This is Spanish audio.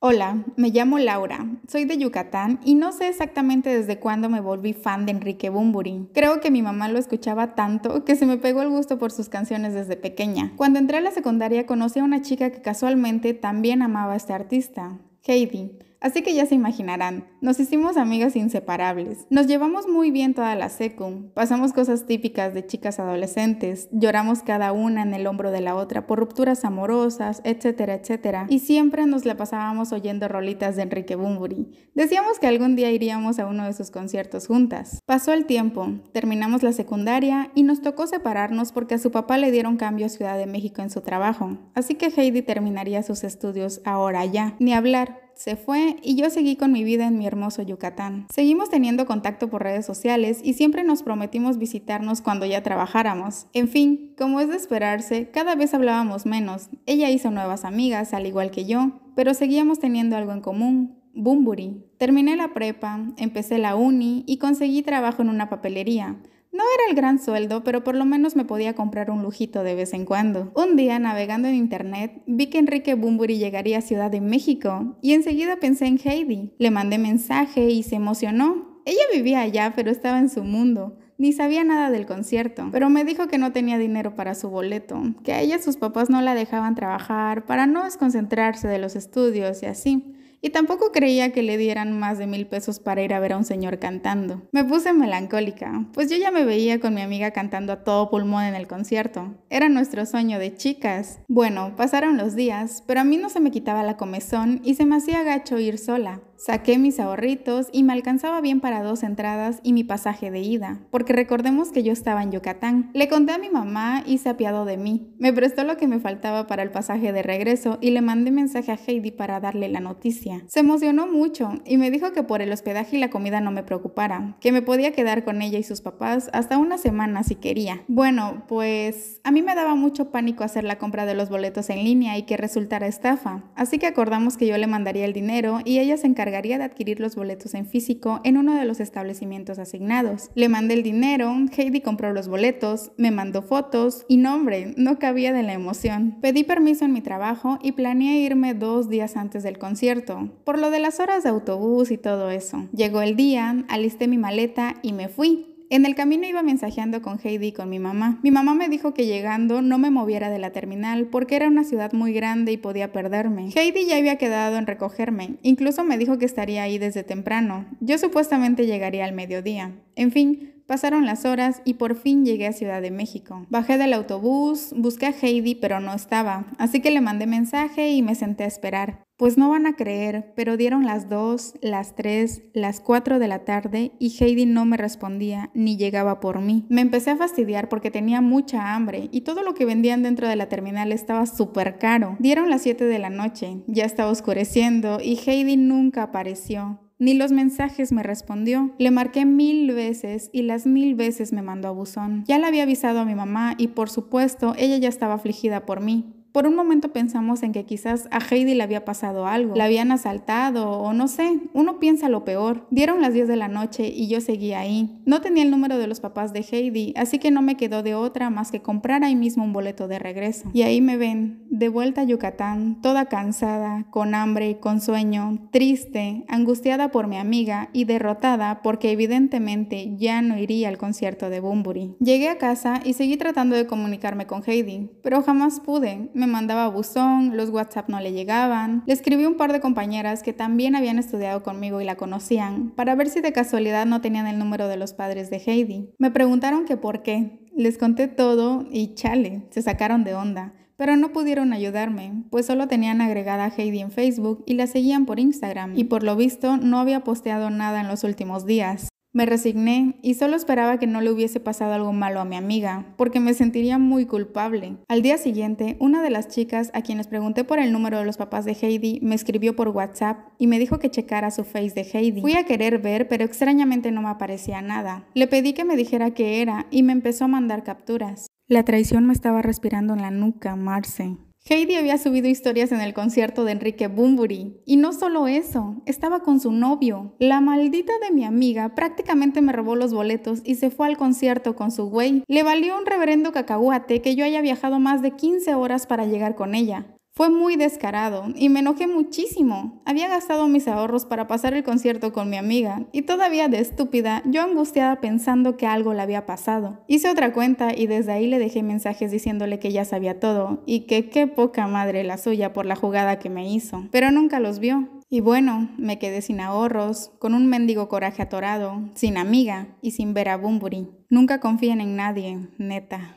Hola, me llamo Laura, soy de Yucatán y no sé exactamente desde cuándo me volví fan de Enrique Bumburi. Creo que mi mamá lo escuchaba tanto que se me pegó el gusto por sus canciones desde pequeña. Cuando entré a la secundaria conocí a una chica que casualmente también amaba a este artista, Heidi. Así que ya se imaginarán, nos hicimos amigas inseparables. Nos llevamos muy bien toda la secum, pasamos cosas típicas de chicas adolescentes, lloramos cada una en el hombro de la otra por rupturas amorosas, etcétera, etcétera. Y siempre nos la pasábamos oyendo rolitas de Enrique Bumburi. Decíamos que algún día iríamos a uno de sus conciertos juntas. Pasó el tiempo, terminamos la secundaria y nos tocó separarnos porque a su papá le dieron cambio a Ciudad de México en su trabajo, así que Heidi terminaría sus estudios ahora ya. Ni hablar, se fue y yo seguí con mi vida en mi hermoso Yucatán. Seguimos teniendo contacto por redes sociales y siempre nos prometimos visitarnos cuando ya trabajáramos. En fin, como es de esperarse, cada vez hablábamos menos. Ella hizo nuevas amigas, al igual que yo, pero seguíamos teniendo algo en común, Bumburi. Terminé la prepa, empecé la uni y conseguí trabajo en una papelería. No era el gran sueldo, pero por lo menos me podía comprar un lujito de vez en cuando. Un día, navegando en internet, vi que Enrique Bumburi llegaría a Ciudad de México y enseguida pensé en Heidi. Le mandé mensaje y se emocionó. Ella vivía allá, pero estaba en su mundo. Ni sabía nada del concierto, pero me dijo que no tenía dinero para su boleto, que a ella sus papás no la dejaban trabajar para no desconcentrarse de los estudios y así y tampoco creía que le dieran más de mil pesos para ir a ver a un señor cantando. Me puse melancólica, pues yo ya me veía con mi amiga cantando a todo pulmón en el concierto. Era nuestro sueño de chicas. Bueno, pasaron los días, pero a mí no se me quitaba la comezón y se me hacía gacho ir sola. Saqué mis ahorritos y me alcanzaba bien para dos entradas y mi pasaje de ida, porque recordemos que yo estaba en Yucatán. Le conté a mi mamá y se apiadó de mí. Me prestó lo que me faltaba para el pasaje de regreso y le mandé mensaje a Heidi para darle la noticia. Se emocionó mucho y me dijo que por el hospedaje y la comida no me preocupara, que me podía quedar con ella y sus papás hasta una semana si quería. Bueno, pues a mí me daba mucho pánico hacer la compra de los boletos en línea y que resultara estafa, así que acordamos que yo le mandaría el dinero y ella se encargaría de adquirir los boletos en físico en uno de los establecimientos asignados. Le mandé el dinero, Heidi compró los boletos, me mandó fotos y no hombre, no cabía de la emoción. Pedí permiso en mi trabajo y planeé irme dos días antes del concierto, por lo de las horas de autobús y todo eso. Llegó el día, alisté mi maleta y me fui. En el camino iba mensajeando con Heidi y con mi mamá. Mi mamá me dijo que llegando no me moviera de la terminal porque era una ciudad muy grande y podía perderme. Heidi ya había quedado en recogerme, incluso me dijo que estaría ahí desde temprano. Yo supuestamente llegaría al mediodía. En fin, Pasaron las horas y por fin llegué a Ciudad de México. Bajé del autobús, busqué a Heidi, pero no estaba, así que le mandé mensaje y me senté a esperar. Pues no van a creer, pero dieron las 2, las 3, las 4 de la tarde y Heidi no me respondía ni llegaba por mí. Me empecé a fastidiar porque tenía mucha hambre y todo lo que vendían dentro de la terminal estaba súper caro. Dieron las 7 de la noche, ya estaba oscureciendo y Heidi nunca apareció. Ni los mensajes me respondió. Le marqué mil veces y las mil veces me mandó a buzón. Ya le había avisado a mi mamá y por supuesto ella ya estaba afligida por mí. Por un momento pensamos en que quizás a Heidi le había pasado algo, la habían asaltado o no sé, uno piensa lo peor. Dieron las 10 de la noche y yo seguí ahí. No tenía el número de los papás de Heidi, así que no me quedó de otra más que comprar ahí mismo un boleto de regreso. Y ahí me ven, de vuelta a Yucatán, toda cansada, con hambre, y con sueño, triste, angustiada por mi amiga y derrotada porque evidentemente ya no iría al concierto de Bumburi. Llegué a casa y seguí tratando de comunicarme con Heidi, pero jamás pude me mandaba buzón, los WhatsApp no le llegaban. Le escribí a un par de compañeras que también habían estudiado conmigo y la conocían, para ver si de casualidad no tenían el número de los padres de Heidi. Me preguntaron que por qué. Les conté todo y chale, se sacaron de onda pero no pudieron ayudarme, pues solo tenían agregada a Heidi en Facebook y la seguían por Instagram, y por lo visto no había posteado nada en los últimos días. Me resigné y solo esperaba que no le hubiese pasado algo malo a mi amiga, porque me sentiría muy culpable. Al día siguiente, una de las chicas a quienes pregunté por el número de los papás de Heidi me escribió por WhatsApp y me dijo que checara su face de Heidi. Fui a querer ver, pero extrañamente no me aparecía nada. Le pedí que me dijera qué era y me empezó a mandar capturas. La traición me estaba respirando en la nuca, Marce. Heidi había subido historias en el concierto de Enrique Bumburi. Y no solo eso, estaba con su novio. La maldita de mi amiga prácticamente me robó los boletos y se fue al concierto con su güey. Le valió un reverendo cacahuate que yo haya viajado más de 15 horas para llegar con ella. Fue muy descarado y me enojé muchísimo. Había gastado mis ahorros para pasar el concierto con mi amiga y todavía de estúpida, yo angustiada pensando que algo le había pasado. Hice otra cuenta y desde ahí le dejé mensajes diciéndole que ya sabía todo y que qué poca madre la suya por la jugada que me hizo. Pero nunca los vio. Y bueno, me quedé sin ahorros, con un mendigo coraje atorado, sin amiga y sin ver a Bumburi. Nunca confíen en nadie, neta.